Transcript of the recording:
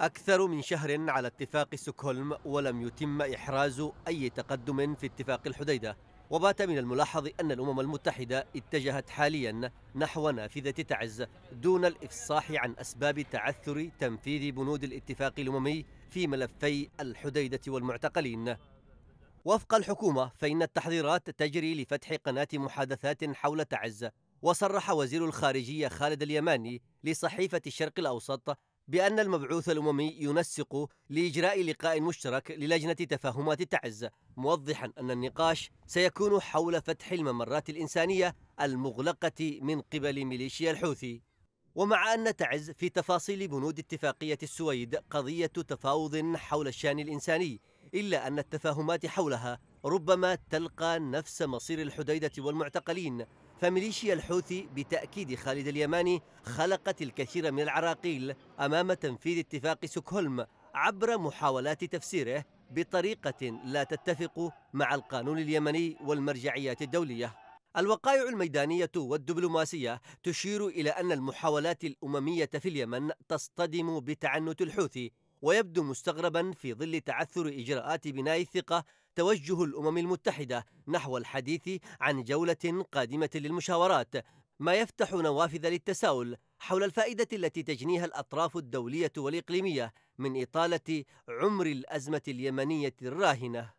أكثر من شهر على اتفاق سوكولم ولم يتم إحراز أي تقدم في اتفاق الحديدة وبات من الملاحظ أن الأمم المتحدة اتجهت حاليا نحو نافذة تعز دون الإفصاح عن أسباب تعثر تنفيذ بنود الاتفاق الأممي في ملفي الحديدة والمعتقلين وفق الحكومة فإن التحضيرات تجري لفتح قناة محادثات حول تعز وصرح وزير الخارجية خالد اليماني لصحيفة الشرق الأوسط بأن المبعوث الأممي ينسق لإجراء لقاء مشترك للجنة تفاهمات تعز موضحا أن النقاش سيكون حول فتح الممرات الإنسانية المغلقة من قبل ميليشيا الحوثي ومع أن تعز في تفاصيل بنود اتفاقية السويد قضية تفاوض حول الشان الإنساني إلا أن التفاهمات حولها ربما تلقى نفس مصير الحديدة والمعتقلين فميليشيا الحوثي بتأكيد خالد اليماني خلقت الكثير من العراقيل أمام تنفيذ اتفاق سوكهولم عبر محاولات تفسيره بطريقة لا تتفق مع القانون اليمني والمرجعيات الدولية الوقائع الميدانية والدبلوماسية تشير إلى أن المحاولات الأممية في اليمن تصطدم بتعنت الحوثي ويبدو مستغربا في ظل تعثر إجراءات بناء الثقة توجه الأمم المتحدة نحو الحديث عن جولة قادمة للمشاورات ما يفتح نوافذ للتساؤل حول الفائدة التي تجنيها الأطراف الدولية والإقليمية من إطالة عمر الأزمة اليمنية الراهنة